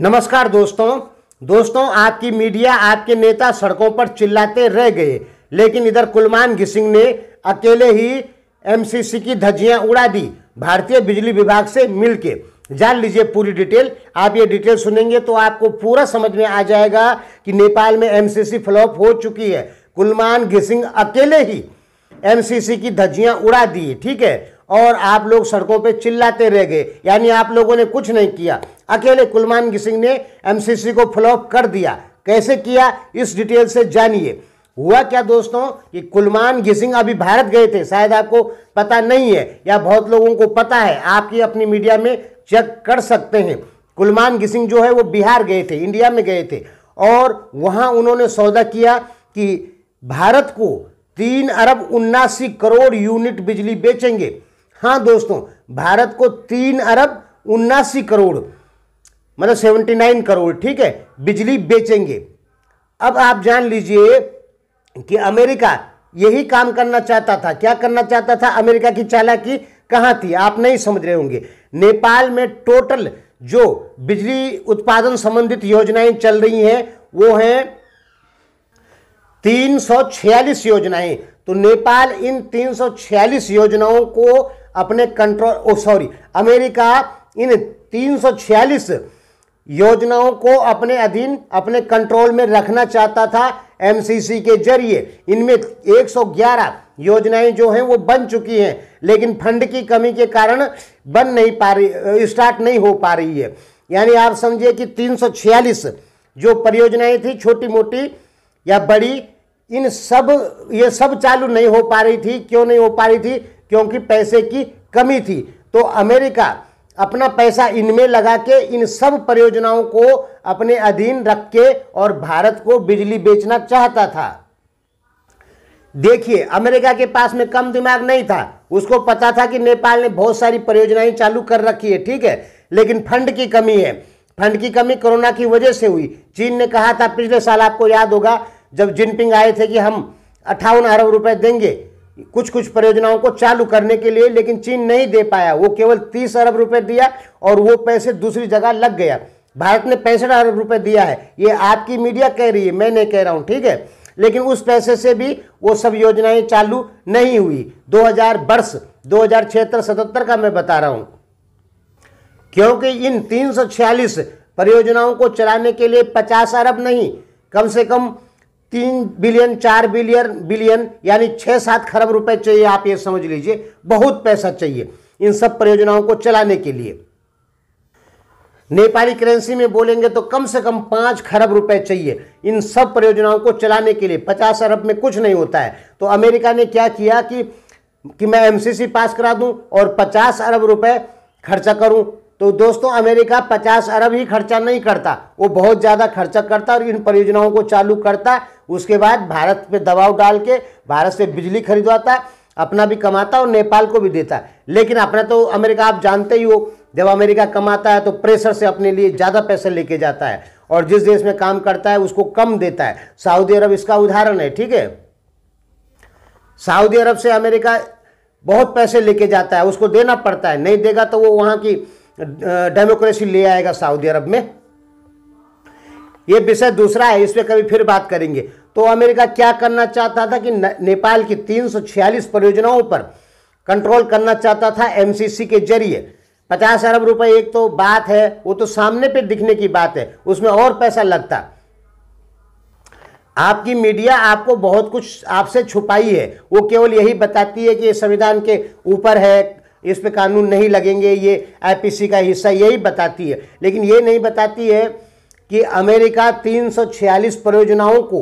नमस्कार दोस्तों दोस्तों आपकी मीडिया आपके नेता सड़कों पर चिल्लाते रह गए लेकिन इधर कुलमान घिसिंग ने अकेले ही एमसीसी की धज्जियां उड़ा दी भारतीय बिजली विभाग से मिलके जान लीजिए पूरी डिटेल आप ये डिटेल सुनेंगे तो आपको पूरा समझ में आ जाएगा कि नेपाल में एमसीसी फ्लॉप हो चुकी है कुलमान घिसिंग अकेले ही एमसीसी की धज्जियां उड़ा दी ठीक है और आप लोग सड़कों पे चिल्लाते रह गए यानी आप लोगों ने कुछ नहीं किया अकेले कुलमान सिंह ने एमसीसी को फ्लॉप कर दिया कैसे किया इस डिटेल से जानिए हुआ क्या दोस्तों कि कुलमान घिसिंग अभी भारत गए थे शायद आपको पता नहीं है या बहुत लोगों को पता है आपकी अपनी मीडिया में चेक कर सकते हैं कुलमान घिसिंग जो है वो बिहार गए थे इंडिया में गए थे और वहाँ उन्होंने सौदा किया कि भारत को तीन अरब उन्नासी करोड़ यूनिट बिजली बेचेंगे हाँ दोस्तों भारत को तीन अरब उन्नासी करोड़ मतलब सेवेंटी नाइन करोड़ ठीक है बिजली बेचेंगे अब आप जान लीजिए कि अमेरिका यही काम करना चाहता था क्या करना चाहता था अमेरिका की चालाकी कहाँ थी आप नहीं समझ रहे होंगे नेपाल में टोटल जो बिजली उत्पादन संबंधित योजनाएं चल रही हैं वो हैं तीन योजनाएं तो नेपाल इन 346 योजनाओं को अपने कंट्रोल ओ सॉरी अमेरिका इन 346 योजनाओं को अपने अधीन अपने कंट्रोल में रखना चाहता था एमसीसी के जरिए इनमें 111 योजनाएं जो हैं वो बन चुकी हैं लेकिन फंड की कमी के कारण बन नहीं पा रही स्टार्ट नहीं हो पा रही है यानी आप समझिए कि 346 जो परियोजनाएं थी छोटी मोटी या बड़ी इन सब ये सब चालू नहीं हो पा रही थी क्यों नहीं हो पा रही थी क्योंकि पैसे की कमी थी तो अमेरिका अपना पैसा इनमें लगा के इन सब परियोजनाओं को अपने अधीन रख के और भारत को बिजली बेचना चाहता था देखिए अमेरिका के पास में कम दिमाग नहीं था उसको पता था कि नेपाल ने बहुत सारी परियोजनाएं चालू कर रखी है ठीक है लेकिन फंड की कमी है फंड की कमी कोरोना की वजह से हुई चीन ने कहा था पिछले साल आपको याद होगा जब जिनपिंग आए थे कि हम अट्ठावन अरब रुपए देंगे कुछ कुछ परियोजनाओं को चालू करने के लिए लेकिन चीन नहीं दे पाया वो केवल तीस अरब रुपए दिया और वो पैसे दूसरी जगह लग गया भारत ने पैंसठ अरब रुपए दिया है ये आपकी मीडिया कह रही है मैं नहीं कह रहा हूँ ठीक है लेकिन उस पैसे से भी वो सब योजनाएं चालू नहीं हुई 2000 वर्ष दो हजार छिहत्तर का मैं बता रहा हूँ क्योंकि इन तीन परियोजनाओं को चलाने के लिए पचास अरब नहीं कम से कम तीन बिलियन चार बिलियन बिलियन यानी छः सात खरब रुपए चाहिए आप ये समझ लीजिए बहुत पैसा चाहिए इन सब परियोजनाओं को चलाने के लिए नेपाली करेंसी में बोलेंगे तो कम से कम पाँच खरब रुपए चाहिए इन सब परियोजनाओं को चलाने के लिए पचास अरब में कुछ नहीं होता है तो अमेरिका ने क्या किया कि कि मैं एमसीसी पास करा दूं और पचास अरब रुपए खर्चा करूं तो दोस्तों अमेरिका 50 अरब ही खर्चा नहीं करता वो बहुत ज़्यादा खर्चा करता और इन परियोजनाओं को चालू करता उसके बाद भारत पे दबाव डाल के भारत से बिजली खरीदवाता अपना भी कमाता और नेपाल को भी देता लेकिन अपना तो अमेरिका आप जानते ही हो जब अमेरिका कमाता है तो प्रेशर से अपने लिए ज़्यादा पैसे लेके जाता है और जिस देश में काम करता है उसको कम देता है सऊदी अरब इसका उदाहरण है ठीक है सऊदी अरब से अमेरिका बहुत पैसे लेके जाता है उसको देना पड़ता है नहीं देगा तो वो वहाँ की डेमोक्रेसी ले आएगा सऊदी अरब में यह विषय दूसरा है इस पर कभी फिर बात करेंगे तो अमेरिका क्या करना चाहता था कि नेपाल की तीन परियोजनाओं पर कंट्रोल करना चाहता था एमसीसी के जरिए पचास अरब रुपए एक तो बात है वो तो सामने पे दिखने की बात है उसमें और पैसा लगता आपकी मीडिया आपको बहुत कुछ आपसे छुपाई है वो केवल यही बताती है कि संविधान के ऊपर है इस पे कानून नहीं लगेंगे ये आईपीसी का हिस्सा यही बताती है लेकिन ये नहीं बताती है कि अमेरिका 346 परियोजनाओं को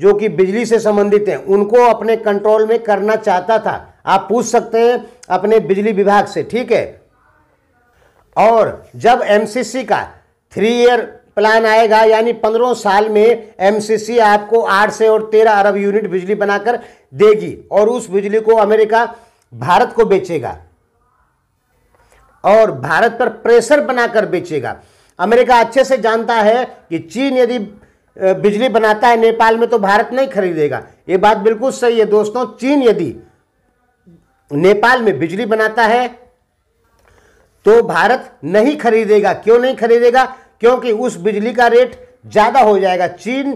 जो कि बिजली से संबंधित हैं उनको अपने कंट्रोल में करना चाहता था आप पूछ सकते हैं अपने बिजली विभाग से ठीक है और जब एमसीसी का थ्री ईयर प्लान आएगा यानी पंद्रह साल में एमसीसी आपको आठ से और तेरह अरब यूनिट बिजली बनाकर देगी और उस बिजली को अमेरिका भारत को बेचेगा और भारत पर प्रेशर बनाकर बेचेगा अमेरिका अच्छे से जानता है कि चीन यदि बिजली बनाता है नेपाल में तो भारत नहीं खरीदेगा ये बात बिल्कुल सही है दोस्तों चीन यदि नेपाल में बिजली बनाता है तो भारत नहीं खरीदेगा क्यों नहीं खरीदेगा क्योंकि उस बिजली का रेट ज़्यादा हो जाएगा चीन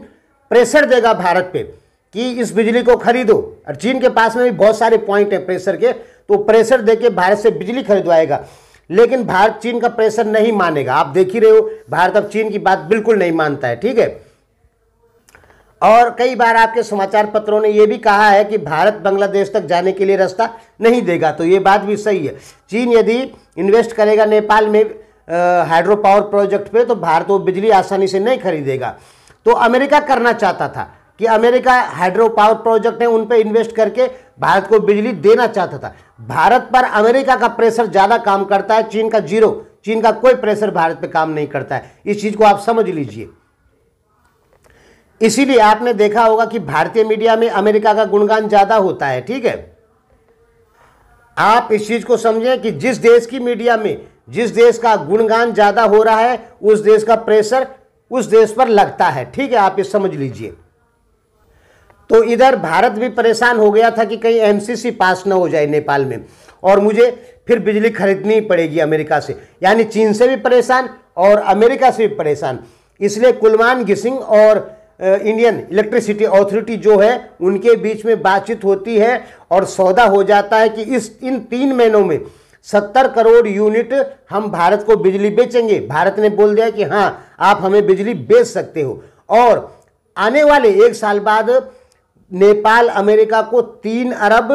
प्रेशर देगा भारत पे कि इस बिजली को खरीदो और चीन के पास में भी बहुत सारे पॉइंट हैं प्रेशर के तो प्रेशर दे के भारत से बिजली खरीदवाएगा लेकिन भारत चीन का प्रेशर नहीं मानेगा आप देख ही रहे हो भारत अब चीन की बात बिल्कुल नहीं मानता है ठीक है और कई बार आपके समाचार पत्रों ने यह भी कहा है कि भारत बांग्लादेश तक जाने के लिए रास्ता नहीं देगा तो ये बात भी सही है चीन यदि इन्वेस्ट करेगा नेपाल में हाइड्रो पावर प्रोजेक्ट पे तो भारत वो बिजली आसानी से नहीं खरीदेगा तो अमेरिका करना चाहता था कि अमेरिका हाइड्रो पावर प्रोजेक्ट है उन पर इन्वेस्ट करके भारत को बिजली देना चाहता था भारत पर अमेरिका का प्रेशर ज़्यादा काम करता है चीन का जीरो चीन का कोई प्रेशर भारत पे काम नहीं करता है इस चीज़ को आप समझ लीजिए इसीलिए आपने देखा होगा कि भारतीय मीडिया में अमेरिका का गुणगान ज़्यादा होता है ठीक है आप इस चीज़ को समझें कि जिस देश की मीडिया में जिस देश का गुणगान ज़्यादा हो रहा है उस देश का प्रेशर उस देश पर लगता है ठीक है आप ये समझ लीजिए तो इधर भारत भी परेशान हो गया था कि कहीं एमसीसी पास ना हो जाए नेपाल में और मुझे फिर बिजली खरीदनी पड़ेगी अमेरिका से यानी चीन से भी परेशान और अमेरिका से भी परेशान इसलिए कुलमान गिसिंग और इंडियन इलेक्ट्रिसिटी अथॉरिटी जो है उनके बीच में बातचीत होती है और सौदा हो जाता है कि इस इन तीन महीनों में सत्तर करोड़ यूनिट हम भारत को बिजली बेचेंगे भारत ने बोल दिया कि हाँ आप हमें बिजली बेच सकते हो और आने वाले एक साल बाद नेपाल अमेरिका को तीन अरब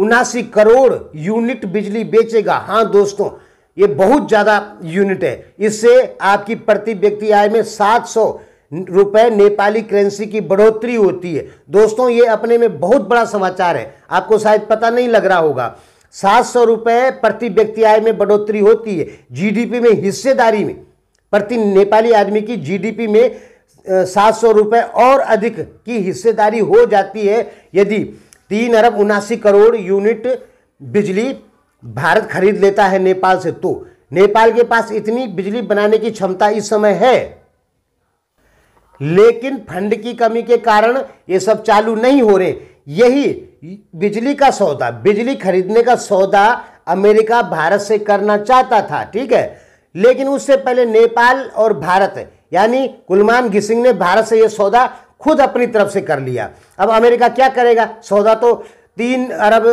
उनासी करोड़ यूनिट बिजली बेचेगा हाँ दोस्तों ये बहुत ज़्यादा यूनिट है इससे आपकी प्रति व्यक्ति आय में सात सौ रुपये नेपाली करेंसी की बढ़ोतरी होती है दोस्तों ये अपने में बहुत बड़ा समाचार है आपको शायद पता नहीं लग रहा होगा सात सौ रुपये प्रति व्यक्ति आय में बढ़ोतरी होती है जीडीपी में हिस्सेदारी में प्रति नेपाली आदमी की जीडीपी में सात सौ रुपये और अधिक की हिस्सेदारी हो जाती है यदि तीन अरब उनासी करोड़ यूनिट बिजली भारत खरीद लेता है नेपाल से तो नेपाल के पास इतनी बिजली बनाने की क्षमता इस समय है लेकिन फंड की कमी के कारण ये सब चालू नहीं हो रहे यही बिजली का सौदा बिजली खरीदने का सौदा अमेरिका भारत से करना चाहता था ठीक है लेकिन उससे पहले नेपाल और भारत यानी कुलमान घिसिंग ने भारत से यह सौदा खुद अपनी तरफ से कर लिया अब अमेरिका क्या करेगा सौदा तो तीन अरब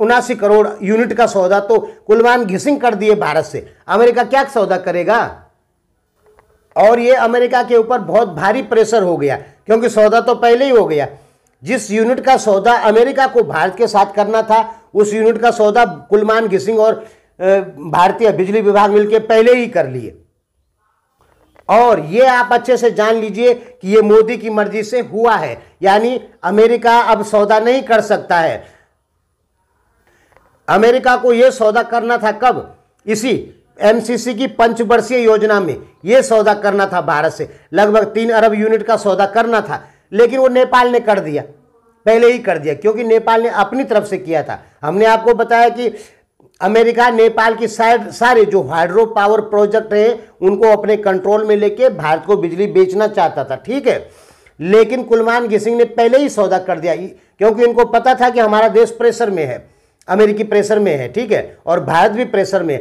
उनासी करोड़ यूनिट का सौदा तो कुलमान घिसिंग कर दिए भारत से अमेरिका क्या सौदा करेगा और ये अमेरिका के ऊपर बहुत भारी प्रेशर हो गया क्योंकि सौदा तो पहले ही हो गया जिस यूनिट का सौदा अमेरिका को भारत के साथ करना था उस यूनिट का सौदा कुलमान घिसिंग और भारतीय बिजली विभाग मिलकर पहले ही कर लिए और ये आप अच्छे से जान लीजिए कि ये मोदी की मर्जी से हुआ है यानी अमेरिका अब सौदा नहीं कर सकता है अमेरिका को यह सौदा करना था कब इसी एमसीसी की पंचवर्षीय योजना में यह सौदा करना था भारत से लगभग तीन अरब यूनिट का सौदा करना था लेकिन वो नेपाल ने कर दिया पहले ही कर दिया क्योंकि नेपाल ने अपनी तरफ से किया था हमने आपको बताया कि अमेरिका नेपाल की सारे जो हाइड्रो पावर प्रोजेक्ट हैं उनको अपने कंट्रोल में लेके भारत को बिजली बेचना चाहता था ठीक है लेकिन कुलमान गिसिंग ने पहले ही सौदा कर दिया क्योंकि इनको पता था कि हमारा देश प्रेशर में है अमेरिकी प्रेशर में है ठीक है और भारत भी प्रेशर में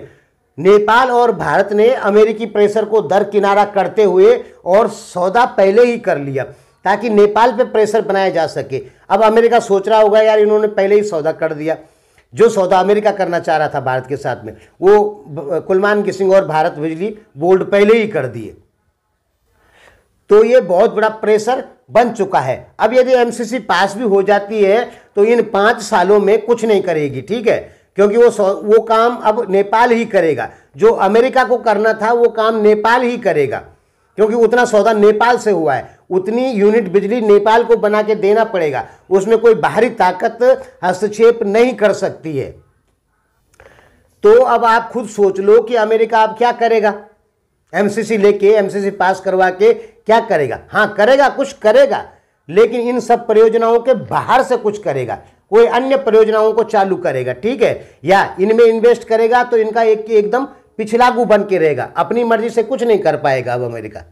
नेपाल और भारत ने अमेरिकी प्रेशर को दरकिनारा करते हुए और सौदा पहले ही कर लिया ताकि नेपाल पे प्रेशर बनाया जा सके अब अमेरिका सोच रहा होगा यार इन्होंने पहले ही सौदा कर दिया जो सौदा अमेरिका करना चाह रहा था भारत के साथ में वो कुलमान सिंह और भारत बिजली बोर्ड पहले ही कर दिए तो ये बहुत बड़ा प्रेशर बन चुका है अब यदि एमसीसी पास भी हो जाती है तो इन पाँच सालों में कुछ नहीं करेगी ठीक है क्योंकि वो वो काम अब नेपाल ही करेगा जो अमेरिका को करना था वो काम नेपाल ही करेगा क्योंकि उतना सौदा नेपाल से हुआ है उतनी यूनिट बिजली नेपाल को बना के देना पड़ेगा उसमें कोई बाहरी ताकत हस्तक्षेप नहीं कर सकती है तो अब आप खुद सोच लो कि अमेरिका अब क्या करेगा एमसीसी लेके एमसीसी पास करवा के क्या करेगा हाँ करेगा कुछ करेगा लेकिन इन सब परियोजनाओं के बाहर से कुछ करेगा कोई अन्य परियोजनाओं को चालू करेगा ठीक है या इनमें इन्वेस्ट करेगा तो इनका एक एकदम पिछलागू बन के रहेगा अपनी मर्जी से कुछ नहीं कर पाएगा अब अमेरिका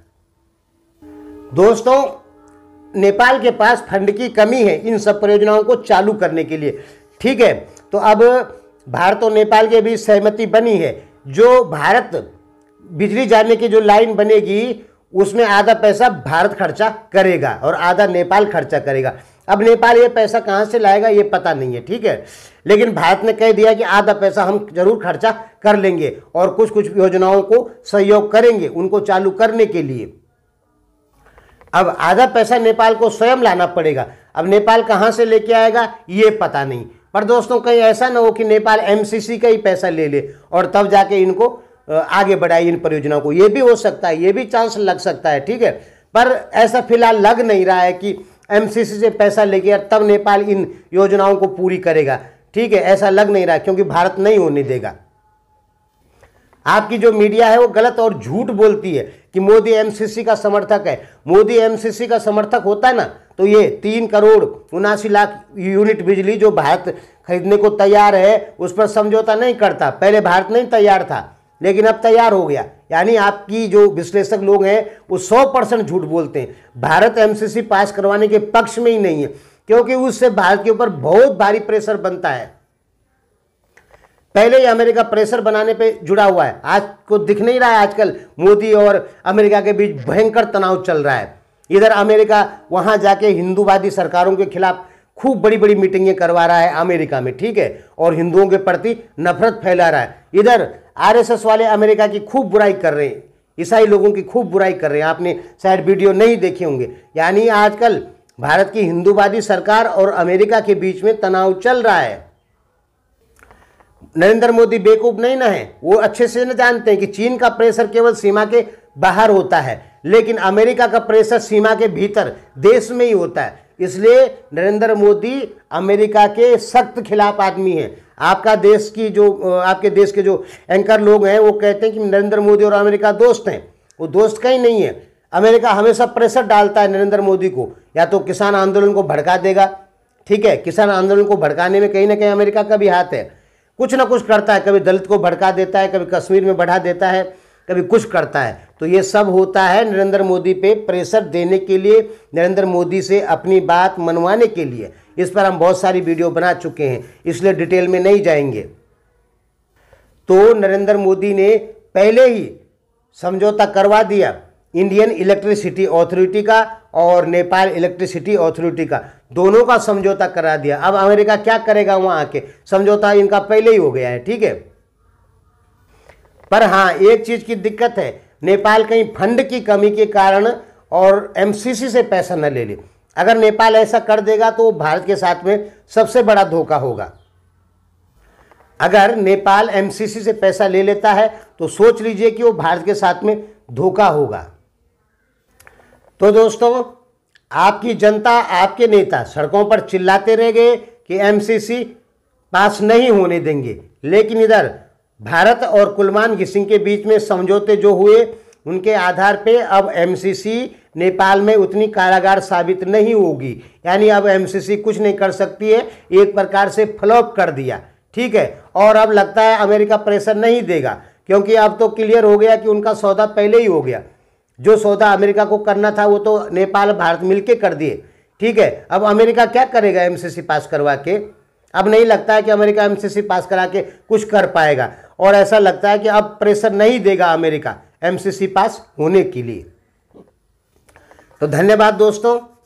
दोस्तों नेपाल के पास फंड की कमी है इन सब परियोजनाओं को चालू करने के लिए ठीक है तो अब भारत और नेपाल के बीच सहमति बनी है जो भारत बिजली जाने की जो लाइन बनेगी उसमें आधा पैसा भारत खर्चा करेगा और आधा नेपाल खर्चा करेगा अब नेपाल ये पैसा कहाँ से लाएगा ये पता नहीं है ठीक है लेकिन भारत ने कह दिया कि आधा पैसा हम जरूर खर्चा कर लेंगे और कुछ कुछ योजनाओं को सहयोग करेंगे उनको चालू करने के लिए अब आधा पैसा नेपाल को स्वयं लाना पड़ेगा अब नेपाल कहाँ से लेके आएगा ये पता नहीं पर दोस्तों कहीं ऐसा ना हो कि नेपाल एमसीसी का ही पैसा ले ले और तब जाके इनको आगे बढ़ाए इन परियोजनाओं को ये भी हो सकता है ये भी चांस लग सकता है ठीक है पर ऐसा फिलहाल लग नहीं रहा है कि एम से पैसा लेके तब नेपाल इन योजनाओं को पूरी करेगा ठीक है ऐसा लग नहीं रहा क्योंकि भारत नहीं होने देगा आपकी जो मीडिया है वो गलत और झूठ बोलती है कि मोदी एमसीसी का समर्थक है मोदी एमसीसी का समर्थक होता है ना तो ये तीन करोड़ उनासी लाख यूनिट बिजली जो भारत खरीदने को तैयार है उस पर समझौता नहीं करता पहले भारत नहीं तैयार था लेकिन अब तैयार हो गया यानी आपकी जो विश्लेषक लोग हैं वो सौ परसेंट झूठ बोलते हैं भारत एमसीसी पास करवाने के पक्ष में ही नहीं है क्योंकि उससे भारत के ऊपर बहुत भारी प्रेशर बनता है पहले ही अमेरिका प्रेशर बनाने पे जुड़ा हुआ है आज को दिख नहीं रहा है आजकल मोदी और अमेरिका के बीच भयंकर तनाव चल रहा है इधर अमेरिका वहाँ जाके हिंदूवादी सरकारों के खिलाफ खूब बड़ी बड़ी मीटिंगें करवा रहा है अमेरिका में ठीक है और हिंदुओं के प्रति नफरत फैला रहा है इधर आरएसएस वाले अमेरिका की खूब बुराई कर रहे हैं ईसाई लोगों की खूब बुराई कर रहे हैं आपने शायद वीडियो नहीं देखे होंगे यानी आजकल भारत की हिंदूवादी सरकार और अमेरिका के बीच में तनाव चल रहा है नरेंद्र मोदी बेकूफ़ नहीं ना है वो अच्छे से न जानते हैं कि चीन का प्रेशर केवल सीमा के बाहर होता है लेकिन अमेरिका का प्रेशर सीमा के भीतर देश में ही होता है इसलिए नरेंद्र मोदी अमेरिका के सख्त खिलाफ आदमी हैं आपका देश की जो आपके देश के जो एंकर लोग हैं वो कहते हैं कि नरेंद्र मोदी और अमेरिका दोस्त हैं वो दोस्त कहीं नहीं है अमेरिका हमेशा प्रेशर डालता है नरेंद्र मोदी को या तो किसान आंदोलन को भड़का देगा ठीक है किसान आंदोलन को भड़काने में कहीं ना कहीं अमेरिका का भी हाथ है कुछ ना कुछ करता है कभी दलित को भड़का देता है कभी कश्मीर में बढ़ा देता है कभी कुछ करता है तो ये सब होता है नरेंद्र मोदी पे प्रेशर देने के लिए नरेंद्र मोदी से अपनी बात मनवाने के लिए इस पर हम बहुत सारी वीडियो बना चुके हैं इसलिए डिटेल में नहीं जाएंगे तो नरेंद्र मोदी ने पहले ही समझौता करवा दिया इंडियन इलेक्ट्रिसिटी अथॉरिटी का और नेपाल इलेक्ट्रिसिटी अथॉरिटी का दोनों का समझौता करा दिया अब अमेरिका क्या करेगा वहाँ आके समझौता इनका पहले ही हो गया है ठीक है पर हाँ एक चीज़ की दिक्कत है नेपाल कहीं फंड की कमी के कारण और एमसीसी से पैसा न ले ले अगर नेपाल ऐसा कर देगा तो भारत के साथ में सबसे बड़ा धोखा होगा अगर नेपाल एमसीसी से पैसा ले लेता है तो सोच लीजिए कि वो भारत के साथ में धोखा होगा तो दोस्तों आपकी जनता आपके नेता सड़कों पर चिल्लाते रह गए कि एमसीसी पास नहीं होने देंगे लेकिन इधर भारत और कुलमान घिसिंग के बीच में समझौते जो हुए उनके आधार पे अब एमसीसी नेपाल में उतनी कारागार साबित नहीं होगी यानी अब एमसीसी कुछ नहीं कर सकती है एक प्रकार से फ्लॉप कर दिया ठीक है और अब लगता है अमेरिका प्रेशर नहीं देगा क्योंकि अब तो क्लियर हो गया कि उनका सौदा पहले ही हो गया जो सौदा अमेरिका को करना था वो तो नेपाल भारत मिलके कर दिए ठीक है अब अमेरिका क्या करेगा एमसीसी पास करवा के अब नहीं लगता है कि अमेरिका एमसीसी पास करा के कुछ कर पाएगा और ऐसा लगता है कि अब प्रेशर नहीं देगा अमेरिका एमसीसी पास होने के लिए तो धन्यवाद दोस्तों